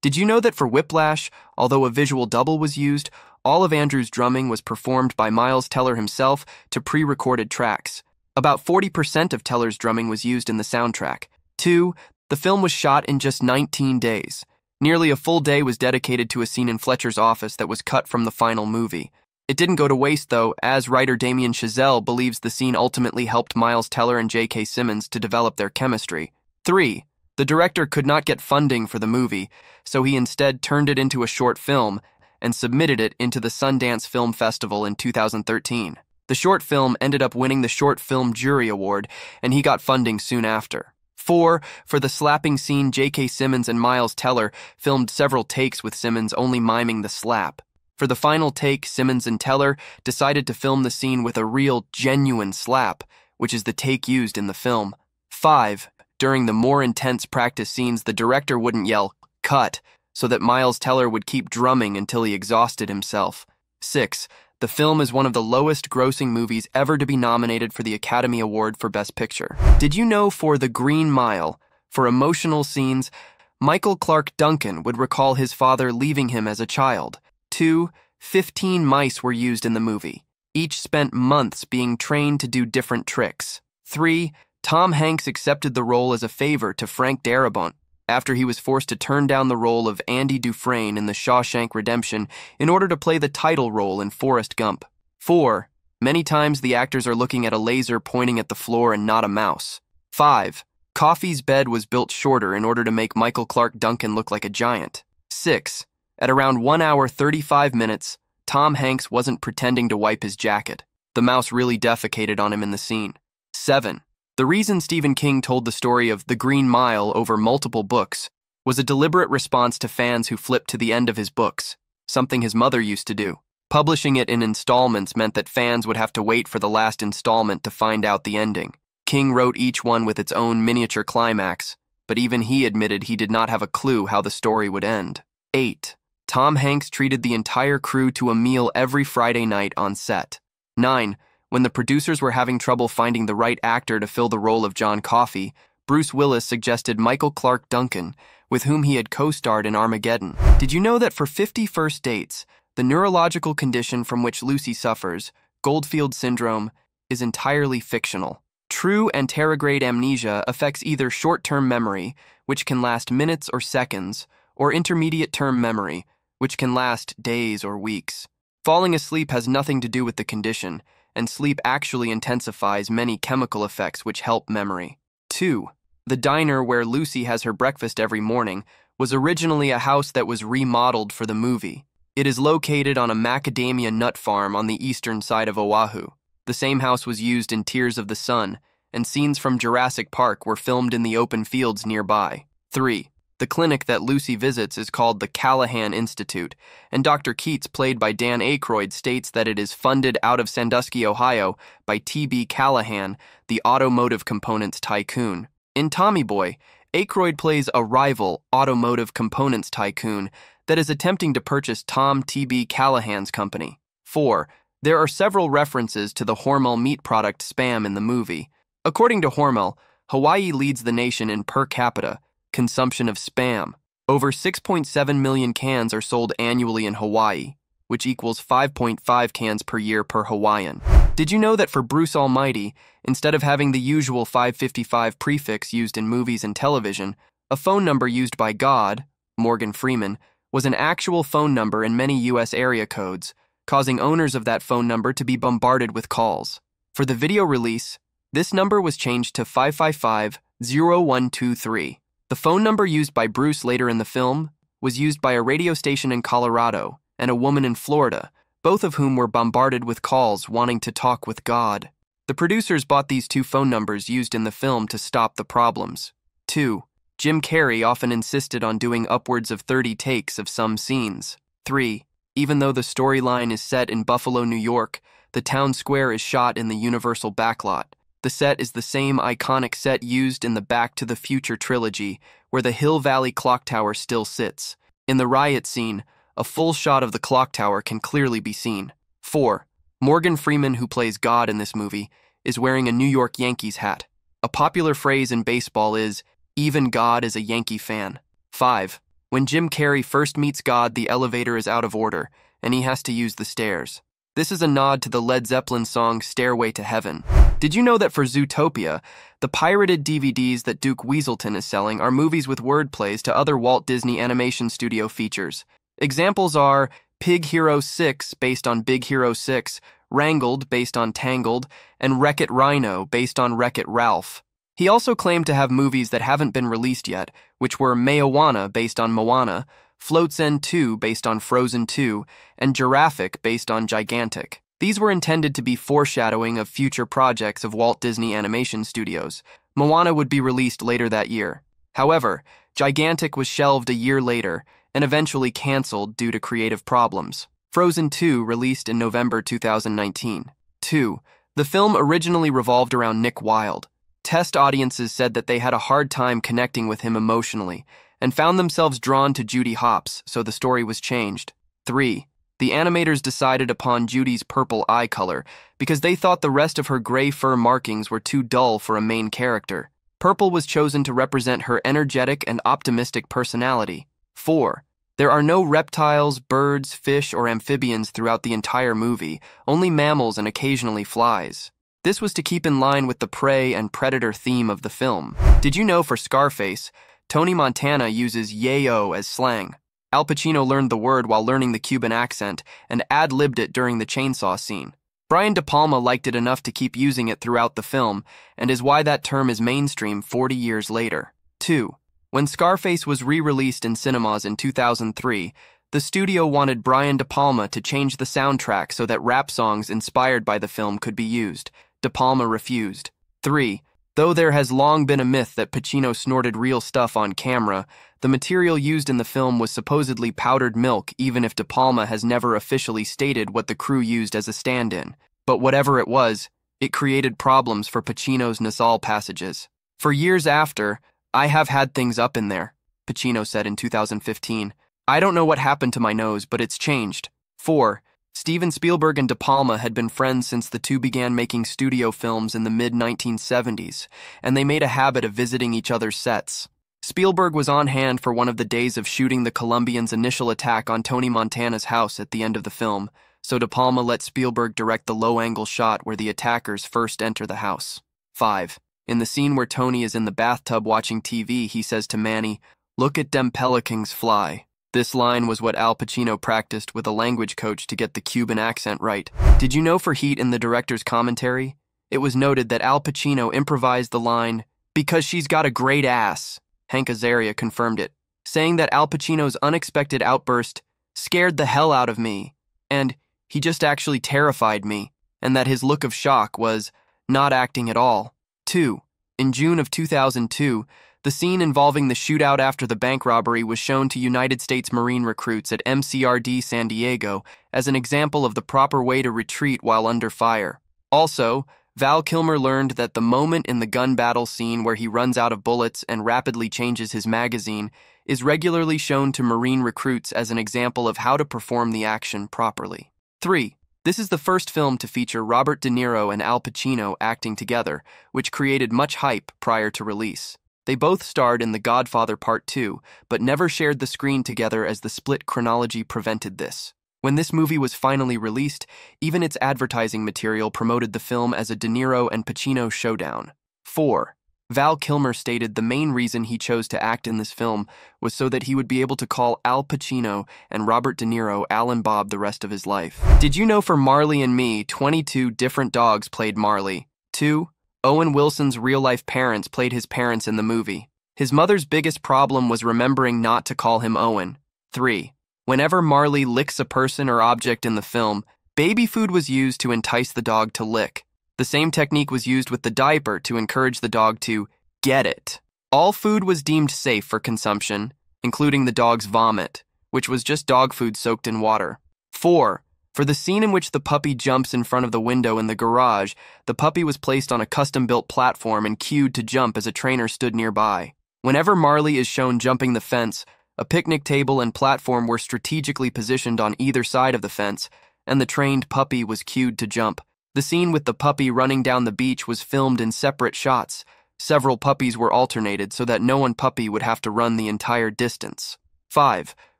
Did you know that for Whiplash, although a visual double was used, all of Andrew's drumming was performed by Miles Teller himself to pre recorded tracks? About 40% of Teller's drumming was used in the soundtrack. Two, the film was shot in just 19 days. Nearly a full day was dedicated to a scene in Fletcher's office that was cut from the final movie. It didn't go to waste, though, as writer Damien Chazelle believes the scene ultimately helped Miles Teller and J.K. Simmons to develop their chemistry. 3. The director could not get funding for the movie, so he instead turned it into a short film and submitted it into the Sundance Film Festival in 2013. The short film ended up winning the Short Film Jury Award, and he got funding soon after. Four, for the slapping scene, J.K. Simmons and Miles Teller filmed several takes with Simmons only miming the slap. For the final take, Simmons and Teller decided to film the scene with a real, genuine slap, which is the take used in the film. Five, during the more intense practice scenes, the director wouldn't yell, cut, so that Miles Teller would keep drumming until he exhausted himself. 6. The film is one of the lowest grossing movies ever to be nominated for the Academy Award for Best Picture. Did you know for The Green Mile, for emotional scenes, Michael Clark Duncan would recall his father leaving him as a child? 2. 15 mice were used in the movie. Each spent months being trained to do different tricks. 3. Tom Hanks accepted the role as a favor to Frank Darabont after he was forced to turn down the role of Andy Dufresne in The Shawshank Redemption in order to play the title role in Forrest Gump. 4. Many times the actors are looking at a laser pointing at the floor and not a mouse. 5. Coffee's bed was built shorter in order to make Michael Clark Duncan look like a giant. 6. At around 1 hour 35 minutes, Tom Hanks wasn't pretending to wipe his jacket. The mouse really defecated on him in the scene. 7. The reason Stephen King told the story of The Green Mile over multiple books was a deliberate response to fans who flipped to the end of his books, something his mother used to do. Publishing it in installments meant that fans would have to wait for the last installment to find out the ending. King wrote each one with its own miniature climax, but even he admitted he did not have a clue how the story would end. 8. Tom Hanks treated the entire crew to a meal every Friday night on set. 9. When the producers were having trouble finding the right actor to fill the role of John Coffey, Bruce Willis suggested Michael Clark Duncan, with whom he had co starred in Armageddon. Did you know that for 50 first dates, the neurological condition from which Lucy suffers, Goldfield syndrome, is entirely fictional? True anterograde amnesia affects either short term memory, which can last minutes or seconds, or intermediate term memory, which can last days or weeks. Falling asleep has nothing to do with the condition and sleep actually intensifies many chemical effects which help memory. 2. The diner where Lucy has her breakfast every morning was originally a house that was remodeled for the movie. It is located on a macadamia nut farm on the eastern side of Oahu. The same house was used in Tears of the Sun, and scenes from Jurassic Park were filmed in the open fields nearby. 3. The clinic that Lucy visits is called the Callahan Institute, and Dr. Keats, played by Dan Aykroyd, states that it is funded out of Sandusky, Ohio, by T.B. Callahan, the automotive components tycoon. In Tommy Boy, Aykroyd plays a rival automotive components tycoon that is attempting to purchase Tom T.B. Callahan's company. 4. There are several references to the Hormel meat product spam in the movie. According to Hormel, Hawaii leads the nation in per capita, Consumption of spam. Over 6.7 million cans are sold annually in Hawaii, which equals 5.5 cans per year per Hawaiian. Did you know that for Bruce Almighty, instead of having the usual 555 prefix used in movies and television, a phone number used by God, Morgan Freeman, was an actual phone number in many U.S. area codes, causing owners of that phone number to be bombarded with calls. For the video release, this number was changed to 555 0123. The phone number used by Bruce later in the film was used by a radio station in Colorado and a woman in Florida, both of whom were bombarded with calls wanting to talk with God. The producers bought these two phone numbers used in the film to stop the problems. 2. Jim Carrey often insisted on doing upwards of 30 takes of some scenes. 3. Even though the storyline is set in Buffalo, New York, the town square is shot in the Universal backlot. The set is the same iconic set used in the Back to the Future trilogy, where the Hill Valley clock tower still sits. In the riot scene, a full shot of the clock tower can clearly be seen. 4. Morgan Freeman, who plays God in this movie, is wearing a New York Yankees hat. A popular phrase in baseball is, even God is a Yankee fan. 5. When Jim Carrey first meets God, the elevator is out of order, and he has to use the stairs. This is a nod to the Led Zeppelin song Stairway to Heaven. Did you know that for Zootopia, the pirated DVDs that Duke Weaselton is selling are movies with wordplays to other Walt Disney Animation Studio features? Examples are Pig Hero 6, based on Big Hero 6, Wrangled, based on Tangled, and Wreck It Rhino, based on Wreck It Ralph. He also claimed to have movies that haven't been released yet, which were Mayawana, based on Moana, Floats End 2, based on Frozen 2, and Giraffic, based on Gigantic. These were intended to be foreshadowing of future projects of Walt Disney Animation Studios. Moana would be released later that year. However, Gigantic was shelved a year later and eventually cancelled due to creative problems. Frozen 2 released in November 2019. 2. The film originally revolved around Nick Wilde. Test audiences said that they had a hard time connecting with him emotionally and found themselves drawn to Judy Hopps, so the story was changed. 3. The animators decided upon Judy's purple eye color because they thought the rest of her gray fur markings were too dull for a main character. Purple was chosen to represent her energetic and optimistic personality. 4. There are no reptiles, birds, fish, or amphibians throughout the entire movie, only mammals and occasionally flies. This was to keep in line with the prey and predator theme of the film. Did you know for Scarface, Tony Montana uses yayo as slang. Al Pacino learned the word while learning the Cuban accent and ad libbed it during the chainsaw scene. Brian De Palma liked it enough to keep using it throughout the film and is why that term is mainstream 40 years later. 2. When Scarface was re released in cinemas in 2003, the studio wanted Brian De Palma to change the soundtrack so that rap songs inspired by the film could be used. De Palma refused. 3. Though there has long been a myth that Pacino snorted real stuff on camera, the material used in the film was supposedly powdered milk, even if De Palma has never officially stated what the crew used as a stand in. But whatever it was, it created problems for Pacino's Nasal passages. For years after, I have had things up in there, Pacino said in 2015. I don't know what happened to my nose, but it's changed. 4. Steven Spielberg and De Palma had been friends since the two began making studio films in the mid 1970s, and they made a habit of visiting each other's sets. Spielberg was on hand for one of the days of shooting the Colombians' initial attack on Tony Montana's house at the end of the film, so De Palma let Spielberg direct the low angle shot where the attackers first enter the house. 5. In the scene where Tony is in the bathtub watching TV, he says to Manny, Look at dem pelicans fly. This line was what Al Pacino practiced with a language coach to get the Cuban accent right. Did you know for Heat in the director's commentary? It was noted that Al Pacino improvised the line, because she's got a great ass. Hank Azaria confirmed it, saying that Al Pacino's unexpected outburst scared the hell out of me, and he just actually terrified me, and that his look of shock was not acting at all. 2. In June of 2002, the scene involving the shootout after the bank robbery was shown to United States Marine recruits at MCRD San Diego as an example of the proper way to retreat while under fire. Also, Val Kilmer learned that the moment in the gun battle scene where he runs out of bullets and rapidly changes his magazine is regularly shown to Marine recruits as an example of how to perform the action properly. 3. This is the first film to feature Robert De Niro and Al Pacino acting together, which created much hype prior to release. They both starred in The Godfather Part 2, but never shared the screen together as the split chronology prevented this. When this movie was finally released, even its advertising material promoted the film as a De Niro and Pacino showdown. 4. Val Kilmer stated the main reason he chose to act in this film was so that he would be able to call Al Pacino and Robert De Niro Al and Bob the rest of his life. Did you know for Marley and Me, 22 different dogs played Marley? 2. Owen Wilson's real life parents played his parents in the movie. His mother's biggest problem was remembering not to call him Owen. 3. Whenever Marley licks a person or object in the film, baby food was used to entice the dog to lick. The same technique was used with the diaper to encourage the dog to get it. All food was deemed safe for consumption, including the dog's vomit, which was just dog food soaked in water. 4. For the scene in which the puppy jumps in front of the window in the garage, the puppy was placed on a custom built platform and cued to jump as a trainer stood nearby. Whenever Marley is shown jumping the fence, a picnic table and platform were strategically positioned on either side of the fence, and the trained puppy was cued to jump. The scene with the puppy running down the beach was filmed in separate shots. Several puppies were alternated so that no one puppy would have to run the entire distance. 5.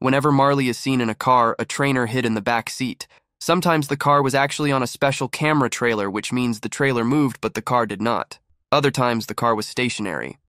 Whenever Marley is seen in a car, a trainer hid in the back seat. Sometimes the car was actually on a special camera trailer, which means the trailer moved but the car did not. Other times the car was stationary.